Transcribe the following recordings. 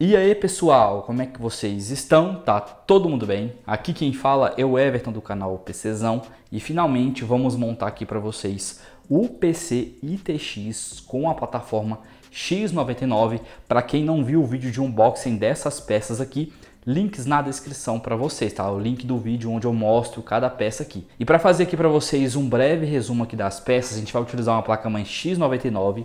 E aí pessoal, como é que vocês estão? Tá todo mundo bem? Aqui quem fala é o Everton do canal PCzão e finalmente vamos montar aqui para vocês o PC ITX com a plataforma X99. Para quem não viu o vídeo de unboxing dessas peças aqui, links na descrição para vocês, tá? O link do vídeo onde eu mostro cada peça aqui. E para fazer aqui para vocês um breve resumo aqui das peças, a gente vai utilizar uma placa-mãe X99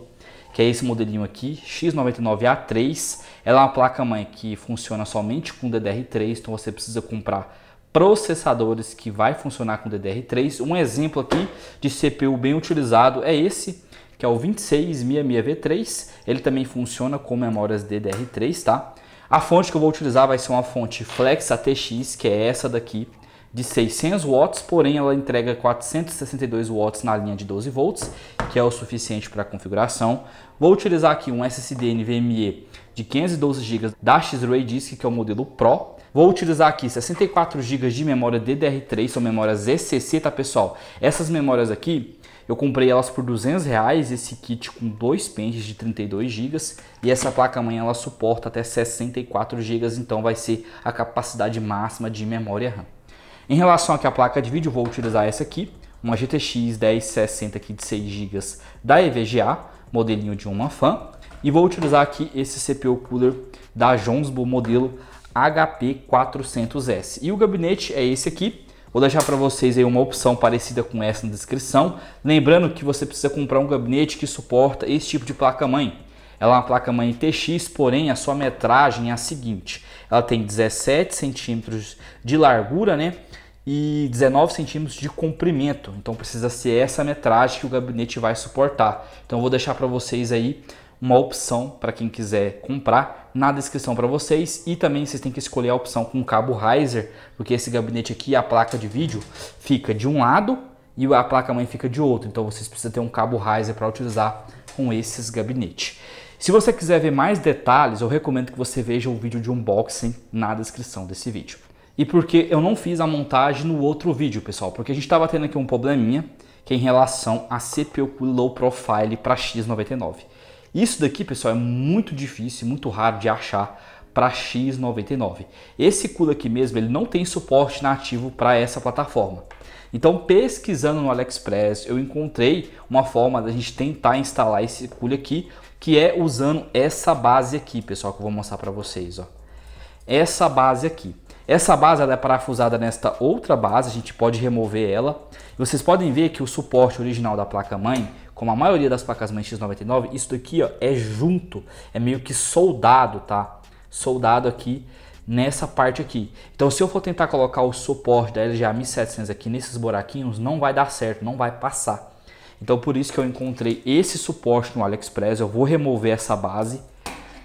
que é esse modelinho aqui, X99A3. Ela é uma placa-mãe que funciona somente com DDR3, então você precisa comprar processadores que vai funcionar com DDR3. Um exemplo aqui de CPU bem utilizado é esse, que é o 2666V3. Ele também funciona com memórias DDR3, tá? A fonte que eu vou utilizar vai ser uma fonte Flex ATX, que é essa daqui de 600 watts, porém ela entrega 462 watts na linha de 12 volts, que é o suficiente para a configuração. Vou utilizar aqui um SSD NVMe de 512 GB da X-Ray Disk, que é o modelo Pro. Vou utilizar aqui 64 GB de memória DDR3, são memórias ECC, tá pessoal? Essas memórias aqui, eu comprei elas por 200 reais, esse kit com dois pentes de 32 GB e essa placa mãe ela suporta até 64 GB, então vai ser a capacidade máxima de memória RAM. Em relação aqui à placa de vídeo, vou utilizar essa aqui, uma GTX 1060 aqui de 6 GB da EVGA, modelinho de uma fan. E vou utilizar aqui esse CPU Cooler da Jonesbo modelo HP400S. E o gabinete é esse aqui. Vou deixar para vocês aí uma opção parecida com essa na descrição. Lembrando que você precisa comprar um gabinete que suporta esse tipo de placa-mãe. Ela é uma placa-mãe TX, porém a sua metragem é a seguinte. Ela tem 17 centímetros de largura, né? e 19 centímetros de comprimento. Então precisa ser essa metragem que o gabinete vai suportar. Então vou deixar para vocês aí uma opção para quem quiser comprar na descrição para vocês e também vocês têm que escolher a opção com cabo riser, porque esse gabinete aqui, a placa de vídeo fica de um lado e a placa mãe fica de outro, então vocês precisam ter um cabo riser para utilizar com esses gabinetes. Se você quiser ver mais detalhes, eu recomendo que você veja o vídeo de unboxing na descrição desse vídeo e porque eu não fiz a montagem no outro vídeo, pessoal, porque a gente estava tendo aqui um probleminha que é em relação a CPU low profile para X99. Isso daqui, pessoal, é muito difícil, muito raro de achar para X99. Esse cool aqui mesmo, ele não tem suporte nativo para essa plataforma. Então, pesquisando no AliExpress, eu encontrei uma forma da gente tentar instalar esse cool aqui, que é usando essa base aqui, pessoal, que eu vou mostrar para vocês, ó. Essa base aqui. Essa base ela é parafusada nesta outra base, a gente pode remover ela. Vocês podem ver que o suporte original da placa-mãe, como a maioria das placas-mãe X99, isso daqui ó, é junto, é meio que soldado, tá? Soldado aqui nessa parte aqui. Então se eu for tentar colocar o suporte da LGA 1700 aqui nesses buraquinhos, não vai dar certo, não vai passar. Então por isso que eu encontrei esse suporte no AliExpress, eu vou remover essa base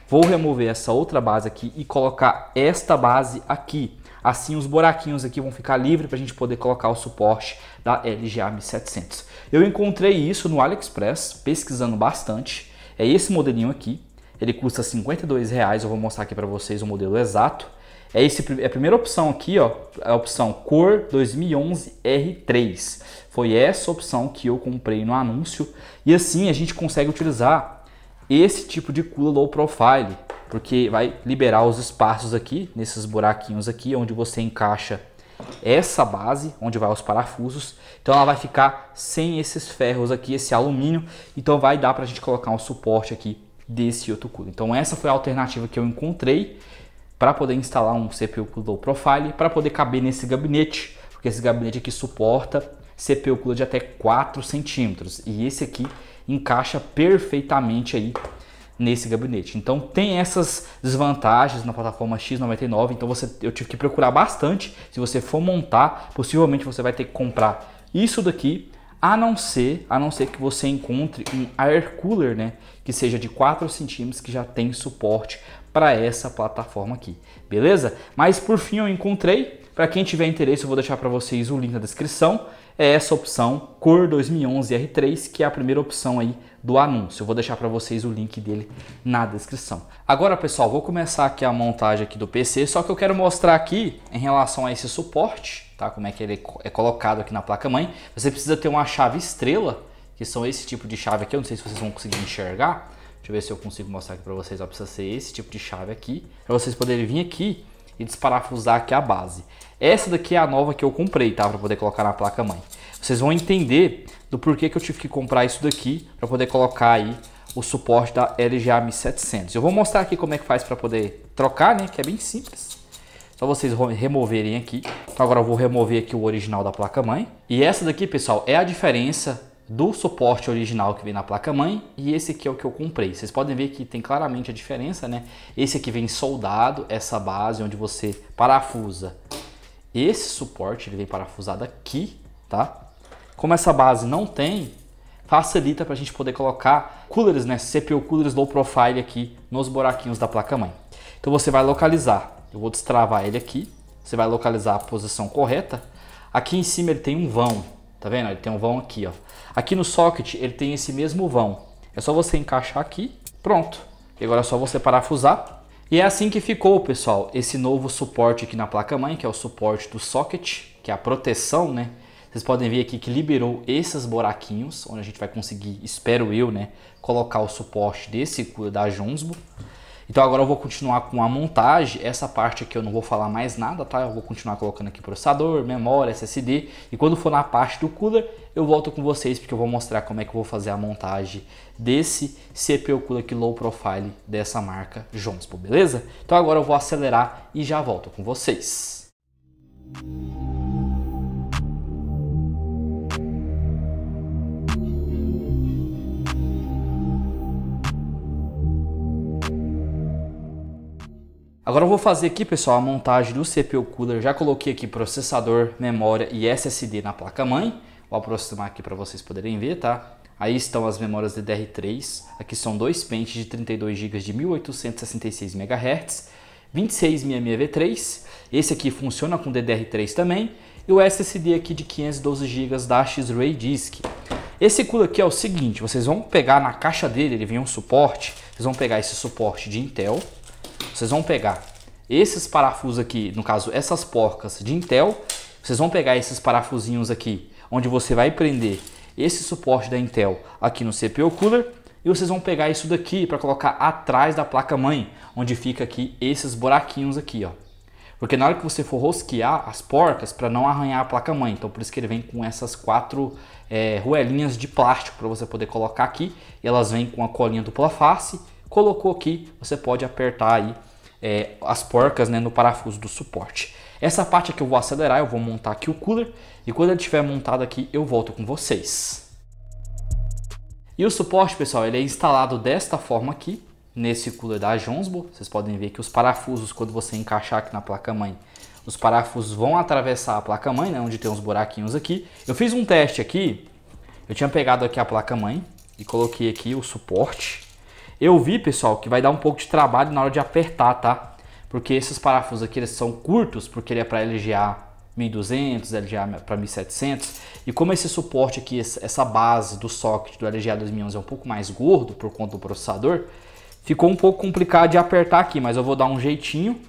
Vou remover essa outra base aqui e colocar esta base aqui. Assim os buraquinhos aqui vão ficar livres para a gente poder colocar o suporte da LGA 1700. Eu encontrei isso no AliExpress, pesquisando bastante. É esse modelinho aqui. Ele custa R$52,00, Eu vou mostrar aqui para vocês o modelo exato. É esse, é a primeira opção aqui, ó, é a opção cor 2011 R3. Foi essa opção que eu comprei no anúncio. E assim a gente consegue utilizar esse tipo de cooler low profile, porque vai liberar os espaços aqui, nesses buraquinhos aqui, onde você encaixa essa base, onde vai os parafusos. Então ela vai ficar sem esses ferros aqui, esse alumínio. Então vai dar para a gente colocar um suporte aqui desse outro cooler. Então essa foi a alternativa que eu encontrei para poder instalar um CPU low profile, para poder caber nesse gabinete, porque esse gabinete aqui suporta CPU cooler de até 4 centímetros. E esse aqui encaixa perfeitamente aí nesse gabinete. Então tem essas desvantagens na plataforma X99, então você, eu tive que procurar bastante. Se você for montar, possivelmente você vai ter que comprar isso daqui, a não ser, a não ser que você encontre um air cooler, né, que seja de 4 centímetros que já tem suporte para essa plataforma aqui, beleza? Mas por fim eu encontrei. Para quem tiver interesse, eu vou deixar para vocês o link na descrição é essa opção cor 2011 R3, que é a primeira opção aí do anúncio. Eu vou deixar para vocês o link dele na descrição. Agora, pessoal, vou começar aqui a montagem aqui do PC, só que eu quero mostrar aqui em relação a esse suporte, tá? Como é que ele é colocado aqui na placa-mãe. Você precisa ter uma chave estrela, que são esse tipo de chave aqui, eu não sei se vocês vão conseguir enxergar. Deixa eu ver se eu consigo mostrar aqui para vocês, ó, precisa ser esse tipo de chave aqui, para vocês poderem vir aqui e desparafusar aqui a base. Essa daqui é a nova que eu comprei, tá? Para poder colocar na placa mãe. Vocês vão entender do porquê que eu tive que comprar isso daqui para poder colocar aí o suporte da LGA 1700. Eu vou mostrar aqui como é que faz para poder trocar, né? Que é bem simples. Só vocês removerem aqui. Então agora eu vou remover aqui o original da placa mãe. E essa daqui, pessoal, é a diferença do suporte original que vem na placa-mãe e esse aqui é o que eu comprei. Vocês podem ver que tem claramente a diferença, né? Esse aqui vem soldado, essa base onde você parafusa. Esse suporte ele vem parafusado aqui, tá? Como essa base não tem, facilita para a gente poder colocar coolers, né? CPU coolers low profile aqui nos buraquinhos da placa-mãe. Então você vai localizar, eu vou destravar ele aqui, você vai localizar a posição correta. Aqui em cima ele tem um vão, Tá vendo? Ele tem um vão aqui, ó. Aqui no socket ele tem esse mesmo vão. É só você encaixar aqui, pronto. E agora é só você parafusar. E é assim que ficou, pessoal, esse novo suporte aqui na placa-mãe, que é o suporte do socket, que é a proteção, né? Vocês podem ver aqui que liberou esses buraquinhos, onde a gente vai conseguir, espero eu, né, colocar o suporte desse da Junsbo. Então agora eu vou continuar com a montagem, essa parte aqui eu não vou falar mais nada, tá? Eu vou continuar colocando aqui processador, memória, SSD e quando for na parte do cooler eu volto com vocês porque eu vou mostrar como é que eu vou fazer a montagem desse CPU cooler que low profile dessa marca Jonspo, beleza? Então agora eu vou acelerar e já volto com vocês. Música Agora eu vou fazer aqui, pessoal, a montagem do CPU Cooler. Já coloquei aqui processador, memória e SSD na placa-mãe. Vou aproximar aqui para vocês poderem ver, tá? Aí estão as memórias DDR3. Aqui são dois pentes de 32 GB de 1866 MHz. 26 v 3 Esse aqui funciona com DDR3 também. E o SSD aqui de 512 GB da X-Ray Disk. Esse cooler aqui é o seguinte, vocês vão pegar na caixa dele, ele vem um suporte. Vocês vão pegar esse suporte de Intel vocês vão pegar esses parafusos aqui, no caso essas porcas de Intel, vocês vão pegar esses parafusinhos aqui, onde você vai prender esse suporte da Intel aqui no CPU Cooler, e vocês vão pegar isso daqui para colocar atrás da placa mãe, onde fica aqui esses buraquinhos aqui, ó. Porque na hora que você for rosquear as porcas para não arranhar a placa mãe, então por isso que ele vem com essas quatro é, ruelinhas de plástico para você poder colocar aqui, e elas vêm com a colinha dupla face colocou aqui, você pode apertar aí é, as porcas né, no parafuso do suporte. Essa parte aqui eu vou acelerar, eu vou montar aqui o cooler e quando ele estiver montado aqui eu volto com vocês. E o suporte, pessoal, ele é instalado desta forma aqui, nesse cooler da Jonesbo Vocês podem ver que os parafusos, quando você encaixar aqui na placa-mãe, os parafusos vão atravessar a placa-mãe, né, onde tem uns buraquinhos aqui. Eu fiz um teste aqui, eu tinha pegado aqui a placa-mãe e coloquei aqui o suporte eu vi, pessoal, que vai dar um pouco de trabalho na hora de apertar, tá? Porque esses parafusos aqui eles são curtos, porque ele é para LGA 1200, LGA para 1700. E como esse suporte aqui, essa base do socket do LGA 2011 é um pouco mais gordo por conta do processador, ficou um pouco complicado de apertar aqui, mas eu vou dar um jeitinho.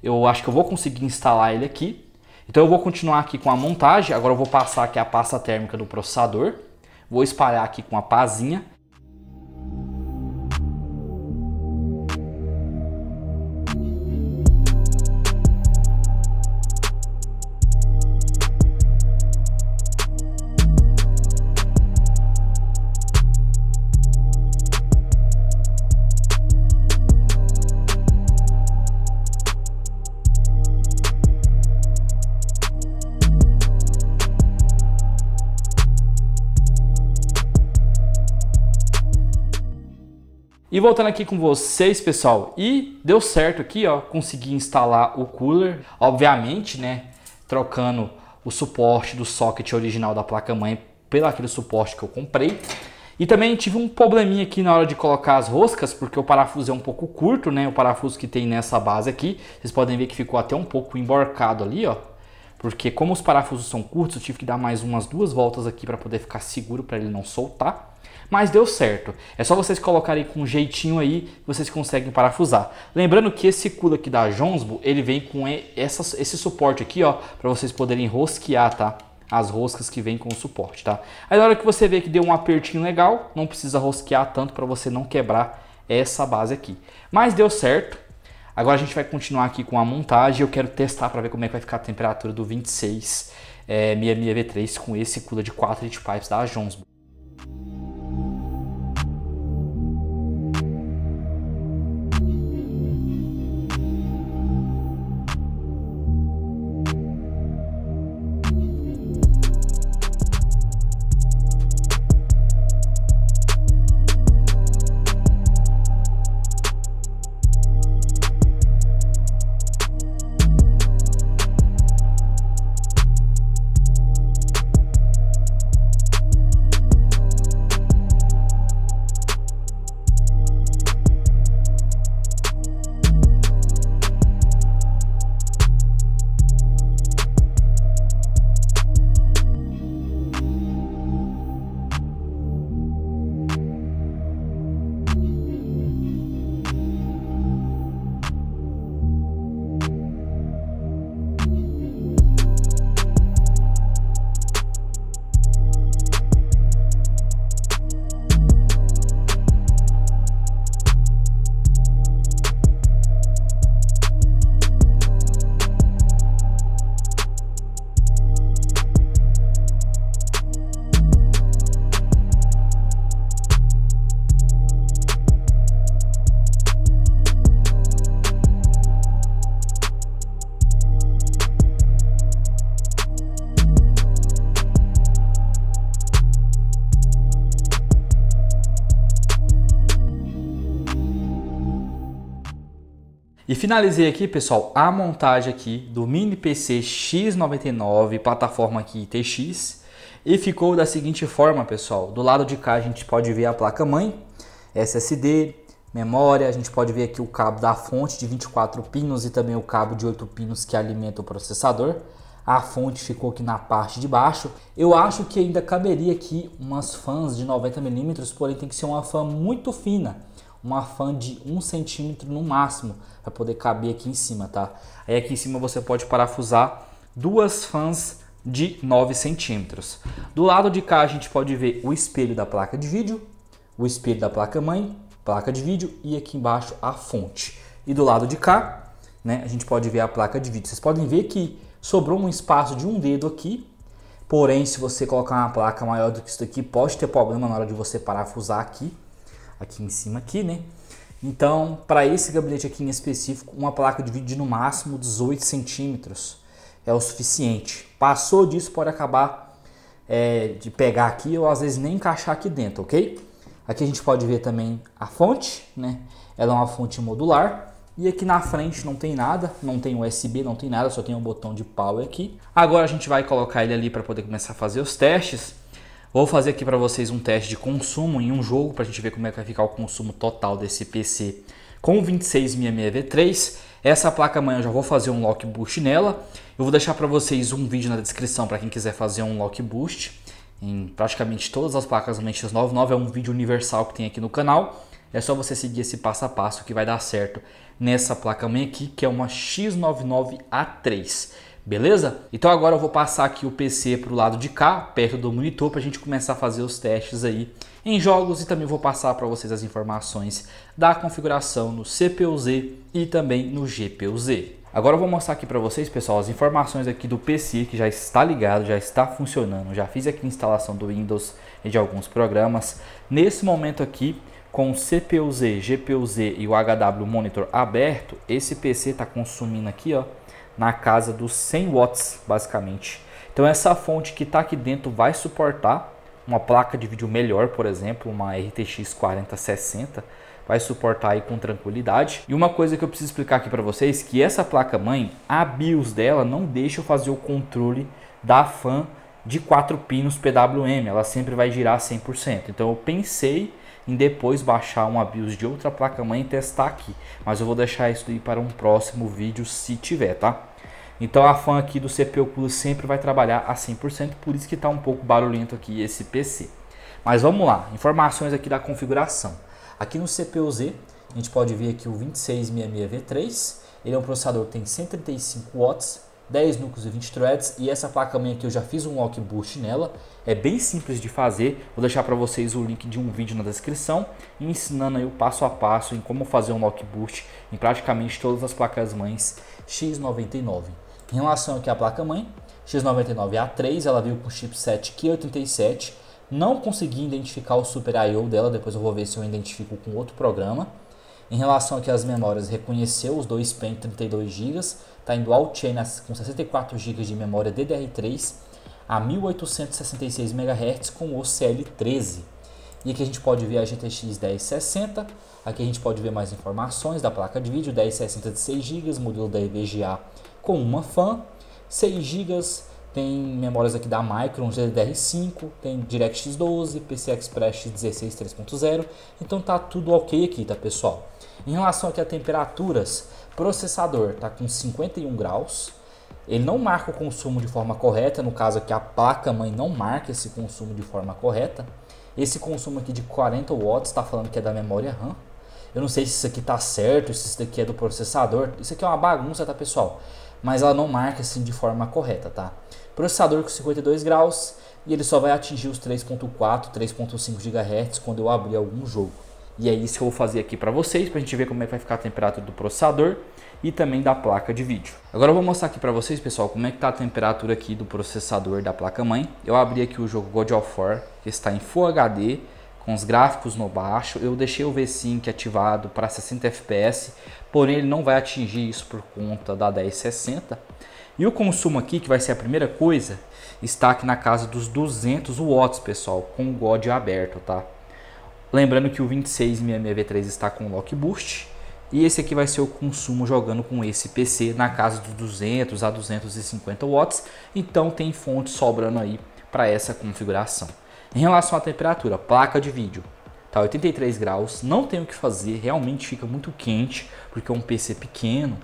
Eu acho que eu vou conseguir instalar ele aqui. Então eu vou continuar aqui com a montagem. Agora eu vou passar aqui a pasta térmica do processador. Vou espalhar aqui com a pazinha E voltando aqui com vocês, pessoal, e deu certo aqui, ó, consegui instalar o cooler, obviamente, né, trocando o suporte do socket original da placa-mãe pelo aquele suporte que eu comprei. E também tive um probleminha aqui na hora de colocar as roscas, porque o parafuso é um pouco curto, né, o parafuso que tem nessa base aqui. Vocês podem ver que ficou até um pouco emborcado ali, ó, porque como os parafusos são curtos, eu tive que dar mais umas duas voltas aqui para poder ficar seguro, para ele não soltar mas deu certo. É só vocês colocarem com um jeitinho aí, vocês conseguem parafusar. Lembrando que esse culo aqui da Jonsbo, ele vem com essa, esse suporte aqui, ó, para vocês poderem rosquear, tá? As roscas que vem com o suporte, tá? Aí na hora que você vê que deu um apertinho legal, não precisa rosquear tanto para você não quebrar essa base aqui. Mas deu certo. Agora a gente vai continuar aqui com a montagem. Eu quero testar para ver como é que vai ficar a temperatura do 26 é, 66 V3 com esse cooler de 4 inch pipes da Jonsbo. finalizei aqui, pessoal, a montagem aqui do mini PC X99, plataforma aqui TX. E ficou da seguinte forma, pessoal. Do lado de cá a gente pode ver a placa-mãe, SSD, memória, a gente pode ver aqui o cabo da fonte de 24 pinos e também o cabo de 8 pinos que alimenta o processador. A fonte ficou aqui na parte de baixo. Eu acho que ainda caberia aqui umas fãs de 90 milímetros, porém tem que ser uma fã muito fina, uma fã de 1 centímetro no máximo, para poder caber aqui em cima, tá? Aí aqui em cima você pode parafusar duas fãs de 9 centímetros. Do lado de cá a gente pode ver o espelho da placa de vídeo, o espelho da placa mãe, placa de vídeo e aqui embaixo a fonte. E do lado de cá, né, a gente pode ver a placa de vídeo. Vocês podem ver que sobrou um espaço de um dedo aqui, Porém, se você colocar uma placa maior do que isso aqui, pode ter problema na hora de você parafusar aqui, aqui em cima aqui, né? Então, para esse gabinete aqui em específico, uma placa de vídeo de no máximo 18 centímetros é o suficiente. Passou disso, pode acabar é, de pegar aqui ou às vezes nem encaixar aqui dentro, ok? Aqui a gente pode ver também a fonte, né? Ela é uma fonte modular. E aqui na frente não tem nada, não tem USB, não tem nada, só tem um botão de power aqui. Agora a gente vai colocar ele ali para poder começar a fazer os testes. Vou fazer aqui para vocês um teste de consumo em um jogo para a gente ver como é que vai ficar o consumo total desse PC com 2666V3. Essa placa amanhã eu já vou fazer um lock boost nela. Eu vou deixar para vocês um vídeo na descrição para quem quiser fazer um lock boost em praticamente todas as placas do X99. É um vídeo universal que tem aqui no canal. É só você seguir esse passo a passo que vai dar certo nessa placa mãe aqui, que é uma X99A3 beleza? Então agora eu vou passar aqui o PC para o lado de cá, perto do monitor, para a gente começar a fazer os testes aí em jogos e também vou passar para vocês as informações da configuração no CPU-Z e também no GPU-Z. Agora eu vou mostrar aqui para vocês, pessoal, as informações aqui do PC que já está ligado, já está funcionando. Já fiz aqui a instalação do Windows e de alguns programas. Nesse momento aqui, com o CPU-Z, GPU-Z e o HW Monitor aberto, esse PC está consumindo aqui, ó, na casa dos 100 watts, basicamente. Então essa fonte que está aqui dentro vai suportar uma placa de vídeo melhor, por exemplo, uma RTX 4060, vai suportar aí com tranquilidade. E uma coisa que eu preciso explicar aqui para vocês, que essa placa mãe, a BIOS dela não deixa eu fazer o controle da fan de 4 pinos PWM, ela sempre vai girar 100%. Então eu pensei em depois baixar um BIOS de outra placa-mãe e testar aqui. Mas eu vou deixar isso aí para um próximo vídeo, se tiver, tá? Então a fan aqui do CPU Cooler sempre vai trabalhar a 100%, por isso que está um pouco barulhento aqui esse PC. Mas vamos lá, informações aqui da configuração. Aqui no CPU-Z, a gente pode ver aqui o 2666V3, ele é um processador que tem 135 watts, 10 núcleos e 20 threads e essa placa mãe aqui eu já fiz um walkboost nela, é bem simples de fazer, vou deixar para vocês o link de um vídeo na descrição ensinando aí o passo a passo em como fazer um walkboost em praticamente todas as placas mães X99. Em relação aqui à placa mãe, X99A3, é ela veio com chipset Q87, não consegui identificar o Super I.O. dela, depois eu vou ver se eu identifico com outro programa. Em relação aqui às memórias, reconheceu os dois PEN 32 GB, está em dual chain com 64 GB de memória DDR3 a 1866 MHz com o CL13. E aqui a gente pode ver a GTX 1060, aqui a gente pode ver mais informações da placa de vídeo, 1060 de 6 GB, modelo da EVGA com uma fan, 6 GB, tem memórias aqui da Micron GDDR5, tem DirectX 12, PCI Express 16 3.0, então tá tudo ok aqui, tá pessoal? Em relação aqui a temperaturas, Processador está com 51 graus. Ele não marca o consumo de forma correta, no caso aqui a placa mãe não marca esse consumo de forma correta. Esse consumo aqui de 40 watts está falando que é da memória RAM. Eu não sei se isso aqui tá certo, se isso daqui é do processador. Isso aqui é uma bagunça, tá, pessoal? Mas ela não marca assim de forma correta, tá? Processador com 52 graus e ele só vai atingir os 3.4, 3.5 GHz quando eu abrir algum jogo. E é isso que eu vou fazer aqui para vocês, para a gente ver como é que vai ficar a temperatura do processador e também da placa de vídeo. Agora eu vou mostrar aqui para vocês, pessoal, como é que está a temperatura aqui do processador da placa-mãe. Eu abri aqui o jogo God of War, que está em Full HD, com os gráficos no baixo. Eu deixei o VSync ativado para 60 FPS, porém ele não vai atingir isso por conta da 1060. E o consumo aqui, que vai ser a primeira coisa, está aqui na casa dos 200 watts, pessoal, com o God aberto, tá? Lembrando que o 26 v 3 está com lock boost e esse aqui vai ser o consumo jogando com esse PC na casa dos 200 a 250 watts, então tem fonte sobrando aí para essa configuração. Em relação à temperatura, placa de vídeo tá 83 graus, não tem o que fazer, realmente fica muito quente porque é um PC pequeno.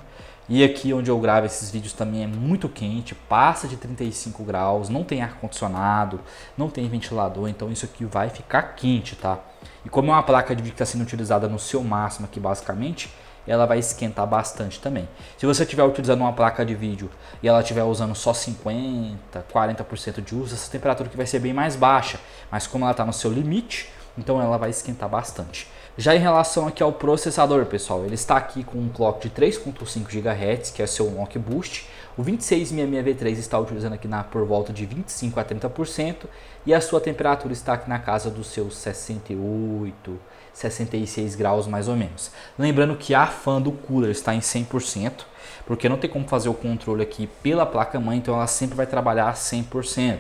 E aqui onde eu gravo esses vídeos também é muito quente, passa de 35 graus, não tem ar condicionado, não tem ventilador, então isso aqui vai ficar quente, tá? E como é uma placa de vídeo que está sendo utilizada no seu máximo aqui basicamente, ela vai esquentar bastante também. Se você estiver utilizando uma placa de vídeo e ela estiver usando só 50, 40% de uso, essa temperatura que vai ser bem mais baixa, mas como ela está no seu limite, então ela vai esquentar bastante. Já em relação aqui ao processador, pessoal, ele está aqui com um clock de 3.5 GHz, que é o seu Knock Boost, o 2666V3 está utilizando aqui na, por volta de 25 a 30% e a sua temperatura está aqui na casa dos seus 68, 66 graus mais ou menos. Lembrando que a fã do cooler está em 100%, porque não tem como fazer o controle aqui pela placa mãe, então ela sempre vai trabalhar a 100%.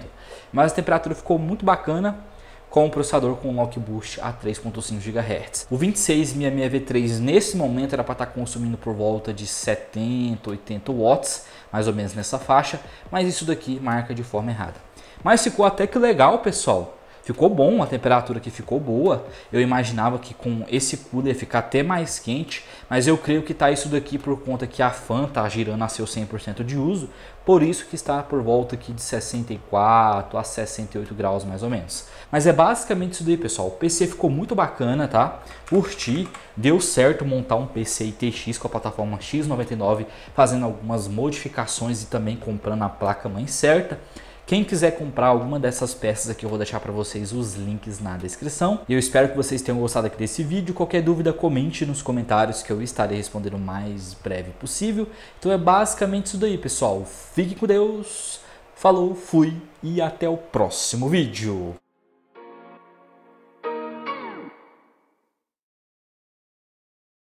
Mas a temperatura ficou muito bacana, com o um processador com lock boost a 3.5 GHz. O 2666V3 nesse momento era para estar tá consumindo por volta de 70, 80 watts, mais ou menos nessa faixa, mas isso daqui marca de forma errada. Mas ficou até que legal, pessoal. Ficou bom, a temperatura que ficou boa. Eu imaginava que com esse cooler ia ficar até mais quente, mas eu creio que tá isso daqui por conta que a fan tá girando a seu 100% de uso, por isso que está por volta aqui de 64 a 68 graus mais ou menos. Mas é basicamente isso daí, pessoal. O PC ficou muito bacana, tá? Curti, deu certo montar um PC ITX com a plataforma X99, fazendo algumas modificações e também comprando a placa mãe certa. Quem quiser comprar alguma dessas peças aqui, eu vou deixar para vocês os links na descrição. E eu espero que vocês tenham gostado aqui desse vídeo. Qualquer dúvida, comente nos comentários que eu estarei respondendo o mais breve possível. Então é basicamente isso daí, pessoal. Fique com Deus. Falou, fui e até o próximo vídeo.